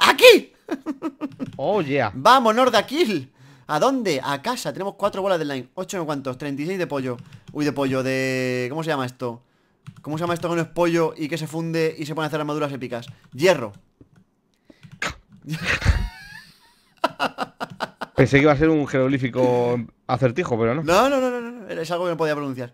¡Aquí! ¡Oh, yeah! ¡Vamos, de ¿A dónde? A casa. Tenemos cuatro bolas de line. Ocho no cuantos. 36 de pollo. Uy, de pollo. De... ¿Cómo se llama esto? ¿Cómo se llama esto que no es pollo y que se funde y se pone a hacer armaduras épicas? Hierro. Pensé que iba a ser un jeroglífico acertijo, pero no. No, no, no, no, no. Es algo que no podía pronunciar.